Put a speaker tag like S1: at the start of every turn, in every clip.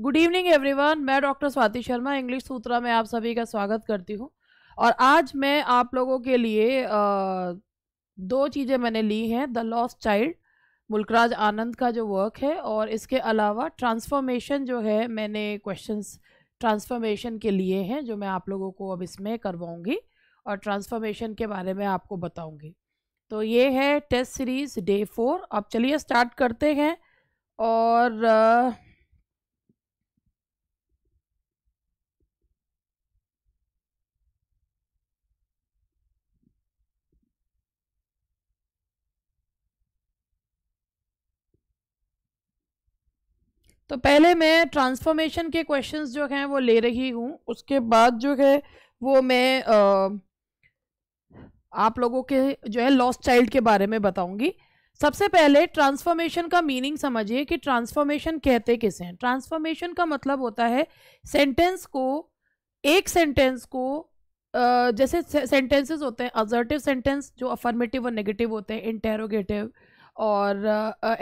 S1: Good evening everyone मैं doctor Swati Sharma English Sutra में आप सभी का स्वागत करती हूँ और आज मैं आप लोगों के लिए आ, दो चीज़ें मैंने ली हैं the lost child Mulkraj Anand का जो वर्क है और इसके अलावा ट्रांसफॉर्मेशन जो है मैंने क्वेश्चंस ट्रांसफॉर्मेशन के लिए हैं जो मैं आप लोगों को अब इसमें करवाऊँगी और ट्रांसफॉर्मेशन के बारे में आपको बताऊँगी तो ये है टेस्ट सीरीज़ डे फोर अब चलिए स्टार्ट करते हैं और आ, तो पहले मैं ट्रांसफॉर्मेशन के क्वेश्चंस जो हैं वो ले रही हूँ उसके बाद जो है वो मैं आप लोगों के जो है लॉस्ट चाइल्ड के बारे में बताऊंगी सबसे पहले ट्रांसफॉर्मेशन का मीनिंग समझिए कि ट्रांसफॉर्मेशन कहते किसे हैं ट्रांसफॉर्मेशन का मतलब होता है सेंटेंस को एक सेंटेंस को जैसे सेंटेंसेस होते हैं अजर्टिव सेंटेंस जो अफर्मेटिव और नेगेटिव होते हैं इंटेरोगेटिव और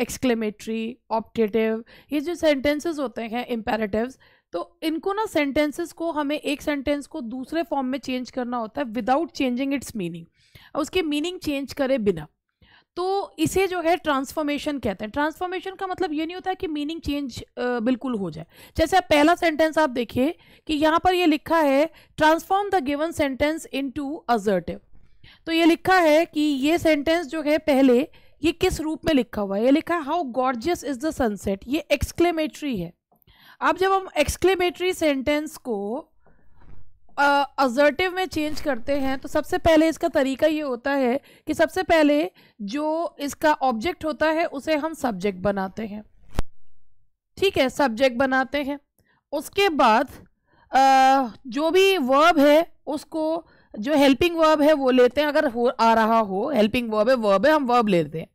S1: एक्सक्लेमेटरी ऑप्टेटिव ये जो सेंटेंसेस होते हैं इम्पेरेटिव तो इनको ना सेंटेंसेस को हमें एक सेंटेंस को दूसरे फॉर्म में चेंज करना होता है विदाउट चेंजिंग इट्स मीनिंग उसके मीनिंग चेंज करे बिना तो इसे जो है ट्रांसफॉर्मेशन कहते हैं ट्रांसफॉर्मेशन का मतलब ये नहीं होता है कि मीनिंग चेंज बिल्कुल हो जाए जैसे आप पहला सेंटेंस आप देखिए कि यहाँ पर ये लिखा है transform the given sentence into तो ये लिखा है कि ये सेंटेंस जो है पहले ये किस रूप में लिखा हुआ है ये लिखा है how gorgeous is the sunset ये एक्सक्लेमेटरी है अब जब हम एक्सक्लेमेटरी सेंटेंस को अजर्टिव uh, में चेंज करते हैं तो सबसे पहले इसका तरीका ये होता है कि सबसे पहले जो इसका ऑब्जेक्ट होता है उसे हम सब्जेक्ट बनाते हैं ठीक है सब्जेक्ट बनाते हैं उसके बाद uh, जो भी वर्ब है उसको जो हेल्पिंग वर्ब है वो लेते हैं अगर हो आ रहा हो हेल्पिंग वर्ब है वर्ब है हम वर्ब लेते हैं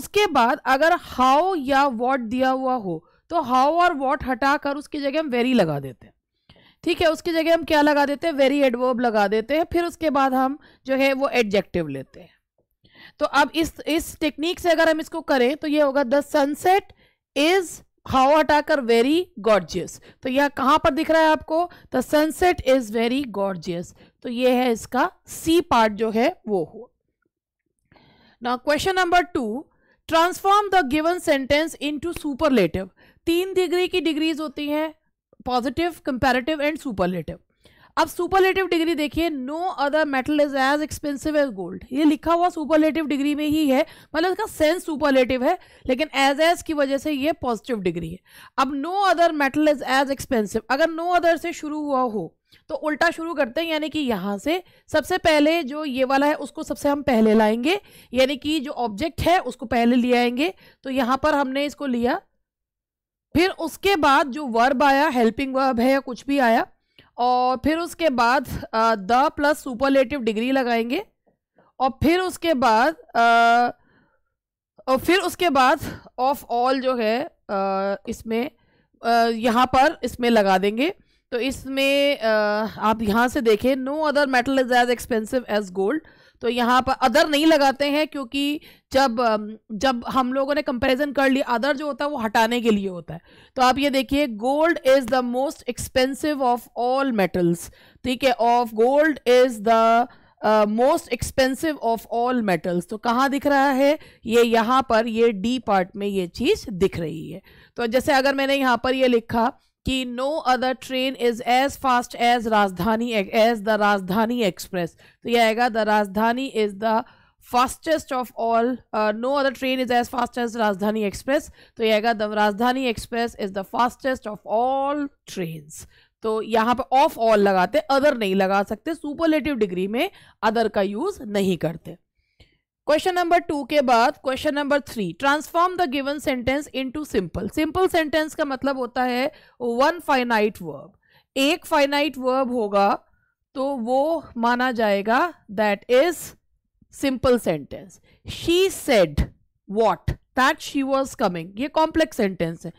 S1: उसके बाद अगर हाउ या वॉट दिया हुआ हो तो हाउ और वॉट हटा कर उसकी जगह हम वेरी लगा देते हैं ठीक है उसकी जगह हम क्या लगा देते हैं वेरी एडवर्ब लगा देते हैं फिर उसके बाद हम जो है वो एडजेक्टिव लेते हैं तो अब इस इस टेक्निक से अगर हम इसको करें तो ये होगा द सनसेट इज हाउ हटाकर वेरी गॉर्जियस तो यह कहां पर दिख रहा है आपको the sunset is very gorgeous तो यह है इसका सी पार्ट जो है वो हुआ ना question number two transform the given sentence into superlative तीन डिग्री की डिग्रीज होती हैं पॉजिटिव कंपैरेटिव एंड सुपरलेटिव अब सुपरलेटिव डिग्री देखिए no other metal is as expensive as gold ये लिखा हुआ सुपरलेटिव डिग्री में ही है मतलब इसका सेंस सुपरलेटिव है लेकिन एज एज की वजह से ये पॉजिटिव डिग्री है अब no other metal is as expensive अगर नो अदर से शुरू हुआ हो तो उल्टा शुरू करते हैं यानी कि यहाँ से सबसे पहले जो ये वाला है उसको सबसे हम पहले लाएंगे यानी कि जो ऑब्जेक्ट है उसको पहले ले आएंगे तो यहाँ पर हमने इसको लिया फिर उसके बाद जो वर्ब आया हेल्पिंग वर्ब है या कुछ भी आया और फिर उसके बाद द प्लस सुपरलेटिव डिग्री लगाएंगे और फिर उसके बाद आ, और फिर उसके बाद ऑफ ऑल जो है आ, इसमें यहाँ पर इसमें लगा देंगे तो इसमें आप यहाँ से देखें no other metal is as expensive as gold तो यहाँ पर अदर नहीं लगाते हैं क्योंकि जब जब हम लोगों ने कंपैरिजन कर लिया अदर जो होता है वो हटाने के लिए होता है तो आप ये देखिए gold is the most expensive of all metals ठीक है of gold is the most expensive of all metals तो कहाँ दिख रहा है ये यहाँ पर ये डी पार्ट में ये चीज़ दिख रही है तो जैसे अगर मैंने यहाँ पर ये लिखा कि no other train is as fast as Rajdhani as the Rajdhani express तो यह आएगा the Rajdhani is the fastest of all no other train is as fast as Rajdhani express तो यह आएगा the Rajdhani express is the fastest of all train तो यहाँ पे of all लगाते अदर नहीं लगा सकते सुपरलेटिव डिग्री में अदर का यूज नहीं करते क्वेश्चन नंबर टू के बाद question number three transform the given sentence into simple simple sentence का मतलब होता है वन फाइनाइट वर्ब एक फाइनाइट वर्ब होगा तो वो माना जाएगा that is simple sentence she said what that she was coming ये कॉम्प्लेक्स सेंटेंस है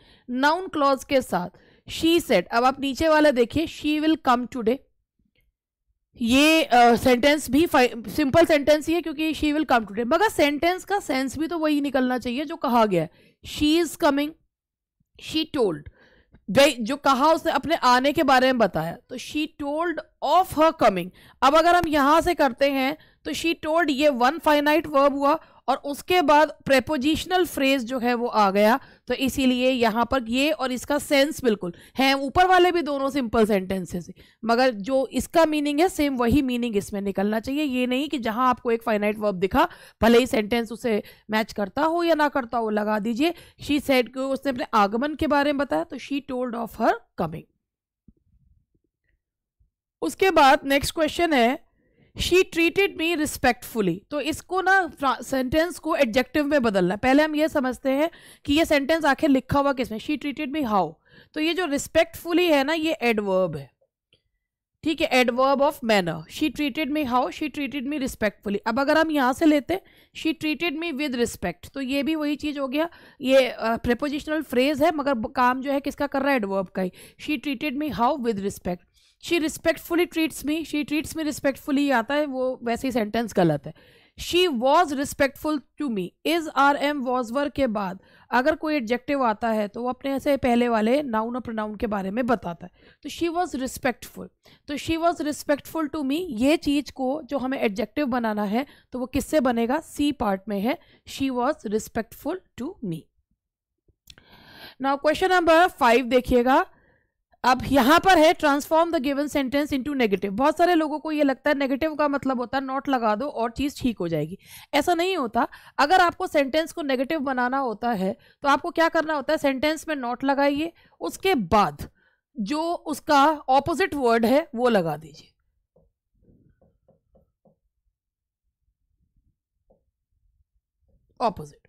S1: नाउन क्लॉज के साथ शी सेट अब आप नीचे वाला देखिए शी विल कम टूडे ये सेंटेंस uh, भी सिंपल सेंटेंस ही है क्योंकि she will come today मगर सेंटेंस का सेंस भी तो वही निकलना चाहिए जो कहा गया है she is coming she told जो कहा उसने अपने आने के बारे में बताया तो she told of her coming अब अगर हम यहां से करते हैं तो शी टोल्ड ये वन फाइनाइट वर्ब हुआ और उसके बाद प्रेपोजिशनल फ्रेज जो है वो आ गया तो इसीलिए यहाँ पर ये और इसका सेंस बिल्कुल है ऊपर वाले भी दोनों सिंपल सेंटेंसेस मगर जो इसका मीनिंग है सेम वही मीनिंग इसमें निकलना चाहिए ये नहीं कि जहाँ आपको एक फाइनाइट वर्ब दिखा भले ही सेंटेंस उसे मैच करता हो या ना करता हो लगा दीजिए शी सेड को उसने अपने आगमन के बारे में बताया तो she told of her coming उसके बाद नेक्स्ट क्वेश्चन है शी ट्रीटेड मी रिस्पेक्टफुली तो इसको ना सेंटेंस को एडजेक्टिव में बदलना पहले हम ये समझते हैं कि ये सेंटेंस आखिर लिखा हुआ किसमें शी ट्रीटेड मी हाउ तो ये जो रिस्पेक्टफुली है ना ये एडवर्ब है ठीक है adverb of manner she treated me how she treated me respectfully अब अगर हम यहाँ से लेते she treated me with respect तो ये भी वही चीज़ हो गया ये uh, फ्रेज है मगर काम जो है किसका कर रहा है एडवर्ब का ही she treated me how with respect she respectfully treats me she treats me respectfully आता है वो वैसे ही सेंटेंस गलत है she was respectful to me is are am was were के बाद अगर कोई एडजेक्टिव आता है तो वो अपने से पहले वाले नाउन और प्रोनाउन के बारे में बताता है तो शी वॉज रिस्पेक्टफुल तो she was respectful to me ये चीज़ को जो हमें एडजेक्टिव बनाना है तो वो किससे बनेगा सी पार्ट में है she was respectful to me now question number five देखिएगा अब यहां पर है transform the given sentence into negative बहुत सारे लोगों को ये लगता है नेगेटिव का मतलब होता है नॉट लगा दो और चीज़ ठीक हो जाएगी ऐसा नहीं होता अगर आपको सेंटेंस को नेगेटिव बनाना होता है तो आपको क्या करना होता है सेंटेंस में नॉट लगाइए उसके बाद जो उसका ऑपोजिट वर्ड है वो लगा दीजिए ऑपोजिट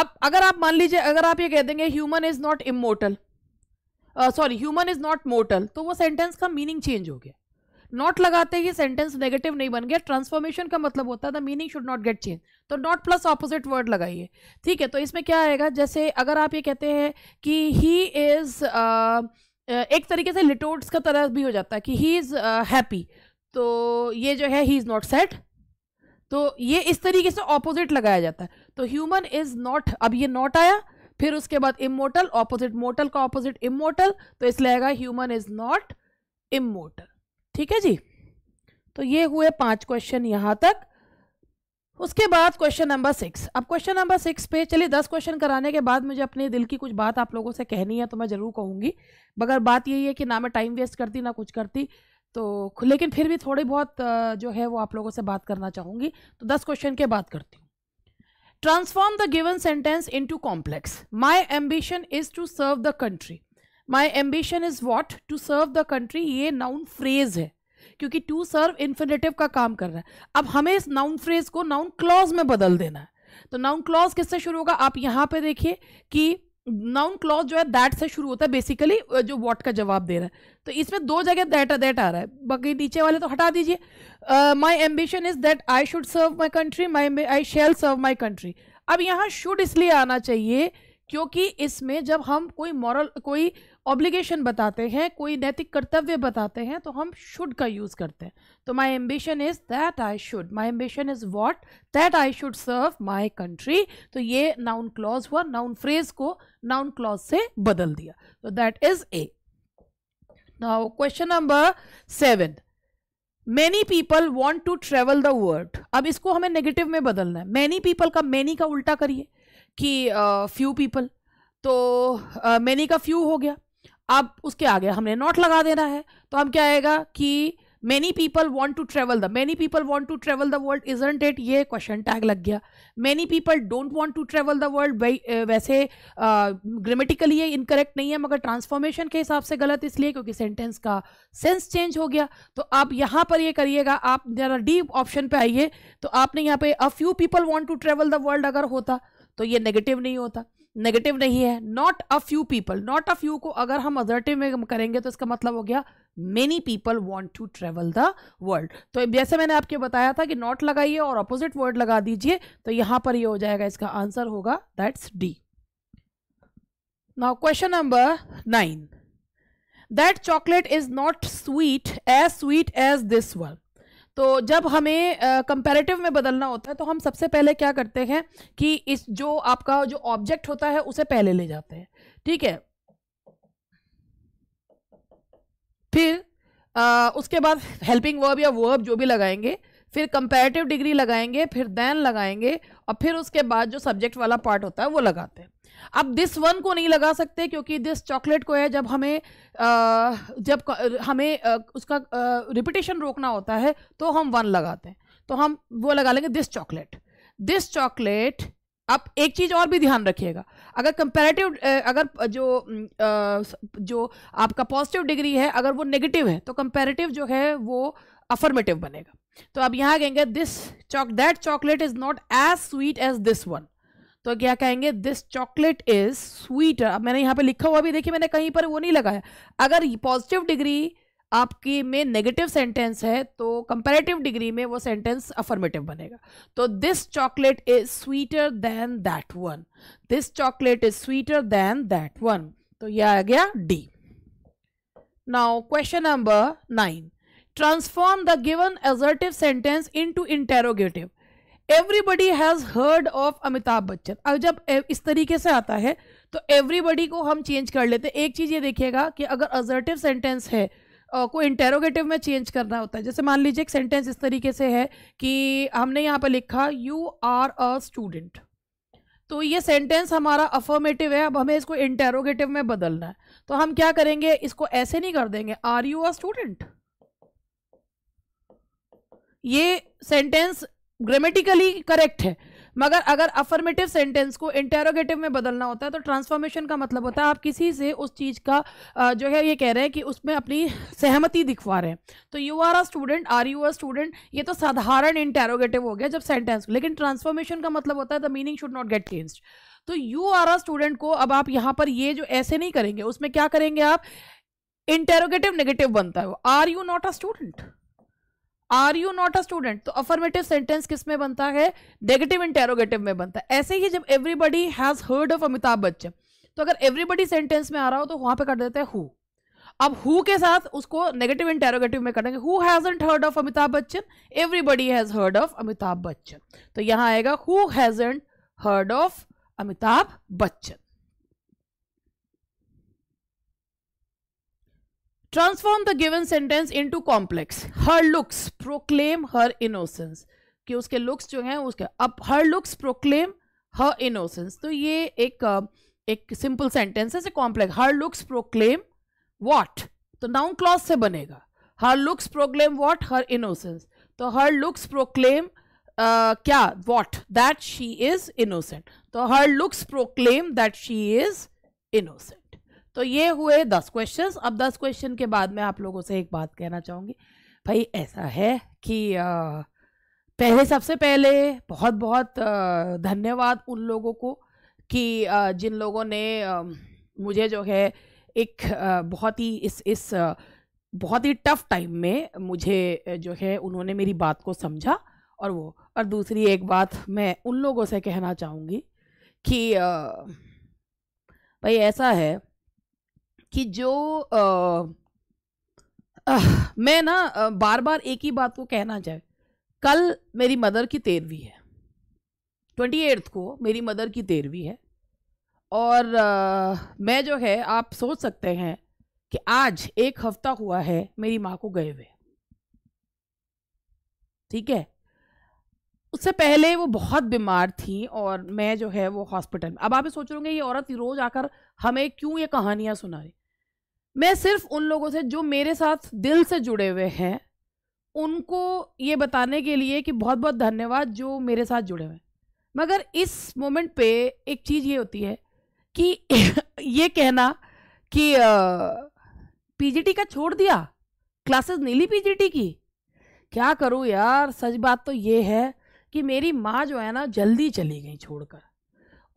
S1: अब अगर आप मान लीजिए अगर आप ये कह देंगे human is not immortal sorry human is not mortal तो वो सेंटेंस का मीनिंग चेंज हो गया नॉट लगाते ही सेंटेंस नेगेटिव नहीं बन गया ट्रांसफॉर्मेशन का मतलब होता है the meaning should not get change तो नॉट प्लस ऑपोजिट वर्ड लगाइए ठीक है तो इसमें क्या आएगा जैसे अगर आप ये कहते हैं कि ही इज़ एक तरीके से लिटोर्ट्स का तरह भी हो जाता है कि ही इज़ हैप्पी तो ये जो है ही इज़ नॉट सेट तो ये इस तरीके से ऑपोजिट लगाया जाता है तो ह्यूमन इज़ नॉट अब ये नॉट आया फिर उसके बाद इमोटल ऑपोजिट मोटल का ऑपोजिट इमोटल तो इसलिए आएगा ह्यूमन इज नॉट इमोटल ठीक है जी तो ये हुए पांच क्वेश्चन यहां तक उसके बाद क्वेश्चन नंबर सिक्स अब क्वेश्चन नंबर सिक्स पे चलिए दस क्वेश्चन कराने के बाद मुझे अपने दिल की कुछ बात आप लोगों से कहनी है तो मैं ज़रूर कहूँगी मगर बात यही है कि ना मैं टाइम वेस्ट करती ना कुछ करती तो लेकिन फिर भी थोड़ी बहुत जो है वो आप लोगों से बात करना चाहूँगी तो दस क्वेश्चन के बात करती हूँ transform the given sentence into complex my ambition is to serve the country my ambition is what to serve the country ये नाउन फ्रेज है क्योंकि टू सर्व इन्फिनेटिव का काम कर रहा है अब हमें इस नाउन फ्रेज को नाउन क्लॉज में बदल देना है तो नाउन क्लॉज किससे शुरू होगा आप यहां पे देखिए कि नाउन क्लॉज जो है दैट से शुरू होता है बेसिकली जो वॉट का जवाब दे रहा है तो इसमें दो जगह दैट दैट आ रहा है बाकी नीचे वाले तो हटा दीजिए my ambition is that I should serve my country my I shall serve my country अब यहाँ शुड इसलिए आना चाहिए क्योंकि इसमें जब हम कोई मॉरल कोई ऑब्लिगेशन बताते हैं कोई नैतिक कर्तव्य बताते हैं तो हम शुड का यूज़ करते हैं तो my ambition is that I should my ambition is what that I should serve my country तो ये नाउन क्लॉज हुआ नाउन फ्रेज को नाउन क्लॉज से बदल दिया तो that is A now question number seven many people want to travel the world अब इसको हमें नेगेटिव में बदलना है मैनी पीपल का मैनी का उल्टा करिए कि फ्यू पीपल तो मैनी का फ्यू हो गया अब उसके आगे हमने नॉट लगा देना है तो हम क्या आएगा कि many people want to travel the many people want to travel the world ain't it ये क्वेश्चन टैग लग गया many people don't want to travel the world वैसे ग्रामेटिकली ये इनकरेक्ट नहीं है मगर ट्रांसफॉर्मेशन के हिसाब से गलत इसलिए क्योंकि सेंटेंस का सेंस चेंज हो गया तो आप यहाँ पर ये करिएगा आप जरा डी ऑप्शन पे आइए तो आपने यहाँ पे a few people want to travel the world अगर होता तो ये नेगेटिव नहीं होता नेगेटिव नहीं है not a few people not a few को अगर हम अजर्टिव में करेंगे तो इसका मतलब हो गया many people want to travel the world तो जैसे मैंने आपके बताया था कि नॉट लगाइए और अपोजिट वर्ड लगा दीजिए तो यहां पर ये हो जाएगा इसका आंसर होगा that's D now question number nine that chocolate is not sweet as sweet as this world तो जब हमें कंपैरेटिव में बदलना होता है तो हम सबसे पहले क्या करते हैं कि इस जो आपका जो ऑब्जेक्ट होता है उसे पहले ले जाते हैं ठीक है फिर uh, उसके बाद हेल्पिंग वर्ब या वर्ब जो भी लगाएंगे फिर कंपैरेटिव डिग्री लगाएंगे फिर देन लगाएंगे और फिर उसके बाद जो सब्जेक्ट वाला पार्ट होता है वो लगाते हैं अब दिस वन को नहीं लगा सकते क्योंकि दिस चॉकलेट को है जब हमें आ, जब हमें आ, उसका रिपीटेशन रोकना होता है तो हम वन लगाते हैं तो हम वो लगा लेंगे दिस चॉकलेट दिस चॉकलेट अब एक चीज़ और भी ध्यान रखिएगा अगर कंपेरेटिव अगर जो जो आपका पॉजिटिव डिग्री है अगर वो नेगेटिव है तो कंपेरेटिव जो है वो अफर्मेटिव बनेगा तो अब यहाँ कहेंगे this choc that chocolate is not as sweet as this one तो क्या कहेंगे दिस चॉकलेट इज स्वीटर अब मैंने यहाँ पे लिखा हुआ भी देखिए मैंने कहीं पर वो नहीं लगाया अगर पॉजिटिव डिग्री आपकी में नेगेटिव सेंटेंस है तो कंपेरेटिव डिग्री में वो सेंटेंस अफर्मेटिव बनेगा तो this chocolate is sweeter than that one this chocolate is sweeter than that one तो यह आ गया D now question number nine transform the given assertive sentence into interrogative everybody has heard of Amitabh Bachchan अब जब इस तरीके से आता है तो एवरीबडी को हम चेंज कर लेते हैं एक चीज़ ये देखिएगा कि अगर अजर्टिव सेंटेंस है Uh, को इंटेरोगेटिव में चेंज करना होता है जैसे मान लीजिए एक सेंटेंस इस तरीके से है कि हमने यहाँ पर लिखा यू आर अ स्टूडेंट तो ये सेंटेंस हमारा अफर्मेटिव है अब हमें इसको इंटेरोगेटिव में बदलना है तो हम क्या करेंगे इसको ऐसे नहीं कर देंगे आर यू अ स्टूडेंट ये सेंटेंस ग्रामेटिकली करेक्ट है मगर अगर अफर्मेटिव सेंटेंस को इंटेरोगेटिव में बदलना होता है तो ट्रांसफॉर्मेशन का मतलब होता है आप किसी से उस चीज़ का जो है ये कह रहे हैं कि उसमें अपनी सहमति दिखवा रहे हैं तो you are a student are you a student ये तो साधारण इंटेरोगेटिव हो गया जब सेंटेंस लेकिन ट्रांसफॉर्मेशन का मतलब होता है the meaning should not get change तो यू आर अ स्टूडेंट को अब आप यहाँ पर ये जो ऐसे नहीं करेंगे उसमें क्या करेंगे आप इंटेरोगेटिव नेगेटिव बनता है are you not a student are you not a student तो अफर्मेटिव सेंटेंस किस में बनता है नेगेटिव इंटेरोगेटिव में बनता है ऐसे ही जब everybody has heard of Amitabh Bachchan तो अगर एवरीबडी सेंटेंस में आ रहा हो तो वहां पे कर देते हैं हु अब हु के साथ उसको नेगेटिव इंटेरोगेटिव में करेंगे who hasn't heard of Amitabh Bachchan everybody has heard of Amitabh Bachchan तो यहां आएगा who hasn't heard of Amitabh Bachchan transform the given sentence into complex her looks proclaim her innocence कि उसके लुक्स जो हैं उसके अब her looks proclaim her innocence तो ये एक एक सिंपल सेंटेंस है complex her looks proclaim what तो नाउन क्लॉज से बनेगा her looks proclaim what her innocence तो हर लुक्स प्रोक्लेम क्या what that she is innocent तो her looks proclaim that she is innocent तो ये हुए दस क्वेश्चन अब दस क्वेश्चन के बाद मैं आप लोगों से एक बात कहना चाहूँगी भाई ऐसा है कि आ, पहले सबसे पहले बहुत बहुत धन्यवाद उन लोगों को कि आ, जिन लोगों ने आ, मुझे जो है एक बहुत ही इस इस बहुत ही टफ टाइम में मुझे जो है उन्होंने मेरी बात को समझा और वो और दूसरी एक बात मैं उन लोगों से कहना चाहूँगी कि भाई ऐसा है कि जो आ, आ, मैं ना बार बार एक ही बात को कहना चाहे कल मेरी मदर की तेरहवीं है ट्वेंटी एट्थ को मेरी मदर की तेरहवीं है और आ, मैं जो है आप सोच सकते हैं कि आज एक हफ्ता हुआ है मेरी माँ को गए हुए ठीक है उससे पहले वो बहुत बीमार थी और मैं जो है वो हॉस्पिटल में अब आप सोच रहे होंगे ये औरत रोज़ आकर हमें क्यों ये कहानियां सुना रही मैं सिर्फ उन लोगों से जो मेरे साथ दिल से जुड़े हुए हैं उनको ये बताने के लिए कि बहुत बहुत धन्यवाद जो मेरे साथ जुड़े हुए हैं मगर इस मोमेंट पे एक चीज़ ये होती है कि ये कहना कि पीजीटी का छोड़ दिया क्लासेस नहीं ली पीजीटी की क्या करूँ यार सच बात तो ये है कि मेरी माँ जो है ना जल्दी चली गई छोड़कर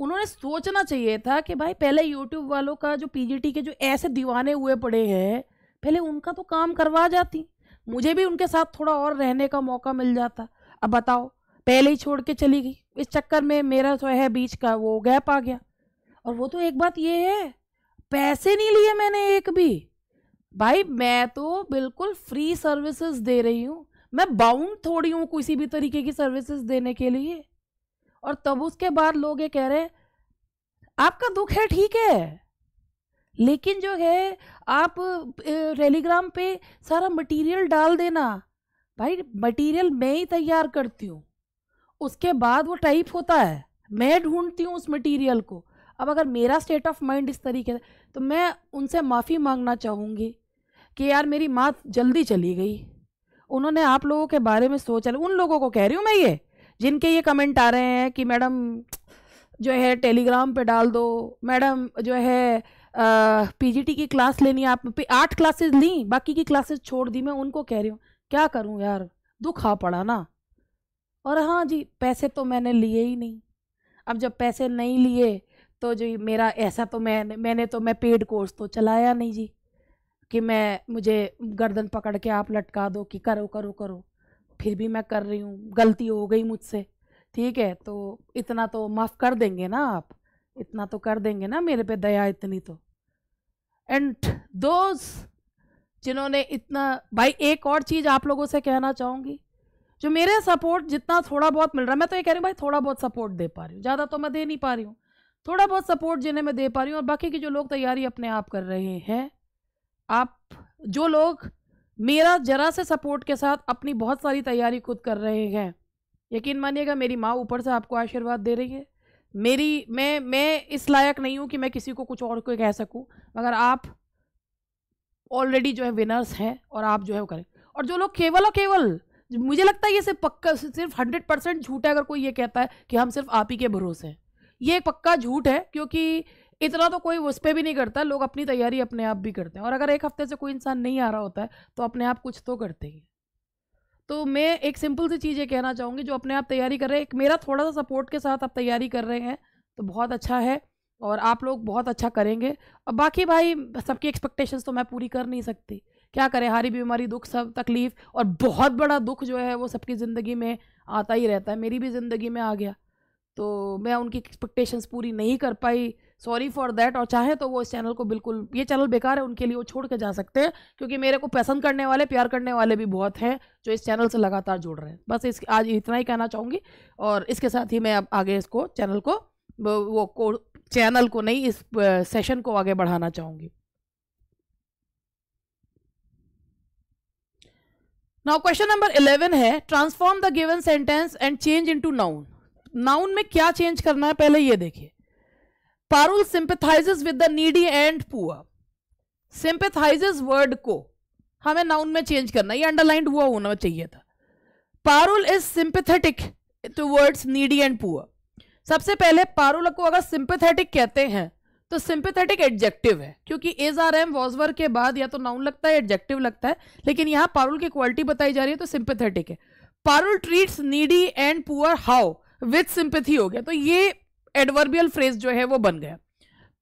S1: उन्होंने सोचना चाहिए था कि भाई पहले यूट्यूब वालों का जो पीजीटी के जो ऐसे दीवाने हुए पड़े हैं पहले उनका तो काम करवा जाती मुझे भी उनके साथ थोड़ा और रहने का मौका मिल जाता अब बताओ पहले ही छोड़ के चली गई इस चक्कर में मेरा जो है बीच का वो गैप आ गया और वो तो एक बात ये है पैसे नहीं लिए मैंने एक भी भाई मैं तो बिल्कुल फ्री सर्विसेज दे रही हूँ मैं बाउंड थोड़ी हूँ किसी भी तरीके की सर्विसेज देने के लिए और तब उसके बाद लोग ये कह रहे हैं आपका दुख है ठीक है लेकिन जो है आप टेलीग्राम पे सारा मटेरियल डाल देना भाई मटेरियल मैं ही तैयार करती हूँ उसके बाद वो टाइप होता है मैं ढूंढती हूँ उस मटेरियल को अब अगर मेरा स्टेट ऑफ माइंड इस तरीके से तो मैं उनसे माफ़ी मांगना चाहूँगी कि यार मेरी माँ जल्दी चली गई उन्होंने आप लोगों के बारे में सोचा उन लोगों को कह रही हूँ मैं ये जिनके ये कमेंट आ रहे हैं कि मैडम जो है टेलीग्राम पे डाल दो मैडम जो है पीजीटी की क्लास लेनी आप आठ क्लासेस ली बाकी की क्लासेस छोड़ दी मैं उनको कह रही हूँ क्या करूँ यार दुख आ पड़ा ना और हाँ जी पैसे तो मैंने लिए ही नहीं अब जब पैसे नहीं लिए तो जो मेरा ऐसा तो मैंने मैंने तो मैं पेड कोर्स तो चलाया नहीं जी कि मैं मुझे गर्दन पकड़ के आप लटका दो कि करो करो करो फिर भी मैं कर रही हूँ गलती हो गई मुझसे ठीक है तो इतना तो माफ़ कर देंगे ना आप इतना तो कर देंगे ना मेरे पे दया इतनी तो एंड दोज जिन्होंने इतना भाई एक और चीज़ आप लोगों से कहना चाहूँगी जो मेरे सपोर्ट जितना थोड़ा बहुत मिल रहा है मैं तो ये कह रही हूँ भाई थोड़ा बहुत सपोर्ट दे पा रही हूँ ज़्यादा तो मैं दे नहीं पा रही हूँ थोड़ा बहुत सपोर्ट जिन्हें मैं दे पा रही हूँ और बाकी की जो लोग तैयारी अपने आप कर रहे हैं आप जो लोग मेरा जरा से सपोर्ट के साथ अपनी बहुत सारी तैयारी खुद कर रहे हैं यकीन मानिएगा मेरी माँ ऊपर से आपको आशीर्वाद दे रही है मेरी मैं मैं इस लायक नहीं हूँ कि मैं किसी को कुछ और कोई कह सकूँ मगर आप ऑलरेडी जो है विनर्स हैं और आप जो है वो करें और जो लोग केवल और केवल मुझे लगता है ये सिर्फ पक्का सिर्फ हंड्रेड परसेंट झूठ है अगर कोई ये कहता है कि हम सिर्फ आप ही के भरोसे हैं ये एक पक्का झूठ है क्योंकि इतना तो कोई उस पर भी नहीं करता लोग अपनी तैयारी अपने आप भी करते हैं और अगर एक हफ्ते से कोई इंसान नहीं आ रहा होता है तो अपने आप कुछ तो करते ही तो मैं एक सिंपल सी चीज़ ये कहना चाहूँगी जो अपने आप तैयारी कर रहे हैं एक मेरा थोड़ा सा सपोर्ट के साथ आप तैयारी कर रहे हैं तो बहुत अच्छा है और आप लोग बहुत अच्छा करेंगे और बाकी भाई सबकी एक्सपेक्टेशंस तो मैं पूरी कर नहीं सकती क्या करें हारी बीमारी दुख सब तकलीफ़ और बहुत बड़ा दुख जो है वो सबकी ज़िंदगी में आता ही रहता है मेरी भी ज़िंदगी में आ गया तो मैं उनकी एक्सपेक्टेशंस पूरी नहीं कर पाई सॉरी फॉर देट और चाहे तो वो इस चैनल को बिल्कुल ये चैनल बेकार है उनके लिए वो छोड़ के जा सकते हैं क्योंकि मेरे को पसंद करने वाले प्यार करने वाले भी बहुत हैं जो इस चैनल से लगातार जुड़ रहे हैं बस इस आज इतना ही कहना चाहूँगी और इसके साथ ही मैं अब आगे इसको चैनल को वो को चैनल को नहीं इस सेशन को आगे बढ़ाना चाहूँगी नाउ क्वेश्चन नंबर इलेवन है transform the given sentence and change into noun noun में क्या चेंज करना है पहले ये देखिए Parul sympathises with the needy and poor sympathises word को हमें नाउन में चेंज करना ये अंडरलाइंड हुआ होना चाहिए था Parul is sympathetic towards needy and poor सबसे पहले पारुल को अगर सिंपथेटिक कहते हैं तो सिंपथेटिक एडजेक्टिव है क्योंकि एज आर एम वॉजवर के बाद या तो नाउन लगता है एडजेक्टिव लगता है लेकिन यहां पारुल की क्वालिटी बताई जा रही है तो सिंपथेटिक है Parul treats needy and poor how with sympathy हो गया तो ये एडवर्बियल फ्रेज जो है वो बन गया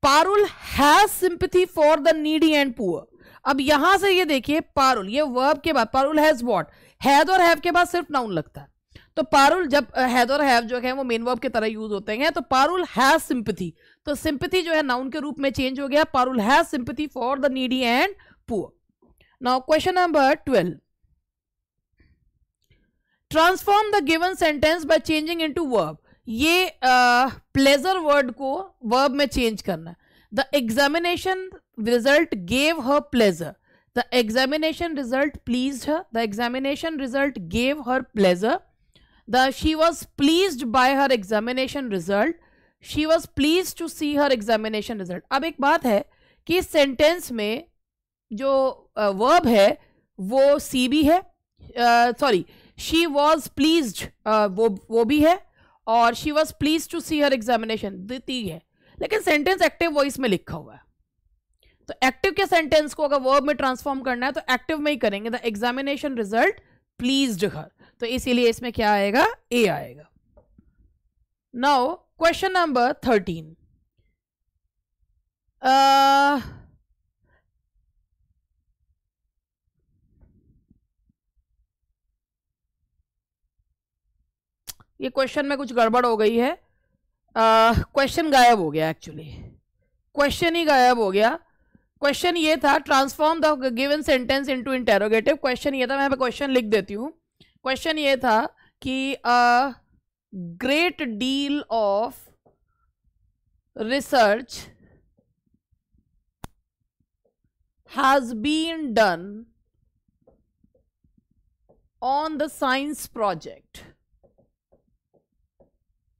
S1: Parul has sympathy for the needy and poor अब यहां से ये देखिए पारुल ये वर्ब के बाद पारुल हैज वॉट हैद और हैव के बाद सिर्फ नाउन लगता है तो पारुल जब हैद और हैव जो है वो मेन वर्ब की तरह यूज होते हैं तो पारुल हैज सिंपथी तो सिंपथी जो है नाउन के रूप में चेंज हो गया Parul has sympathy for the needy and poor now question number twelve transform the given sentence by changing into verb ये प्लेजर वर्ड को वर्ब में चेंज करना the examination result gave her pleasure the examination result pleased her the examination result gave her pleasure the she was pleased by her examination result she was pleased to see her examination result अब एक बात है कि इस sentence में जो verb uh, है वो सी भी है सॉरी शी वॉज प्लीज वो वो भी है और she was pleased to see her examination देती है लेकिन सेंटेंस एक्टिव वॉइस में लिखा हुआ है तो एक्टिव के सेंटेंस को अगर वर्ब में ट्रांसफॉर्म करना है तो एक्टिव में ही करेंगे the examination result pleased her तो इसीलिए इसमें क्या आएगा ए आएगा नाउ क्वेश्चन नंबर थर्टीन ये क्वेश्चन में कुछ गड़बड़ हो गई है क्वेश्चन गायब हो गया एक्चुअली क्वेश्चन ही गायब हो गया क्वेश्चन ये था transform the given sentence into interrogative question ये था मैं क्वेश्चन लिख देती हूँ क्वेश्चन ये था कि great deal of research has been done on the science project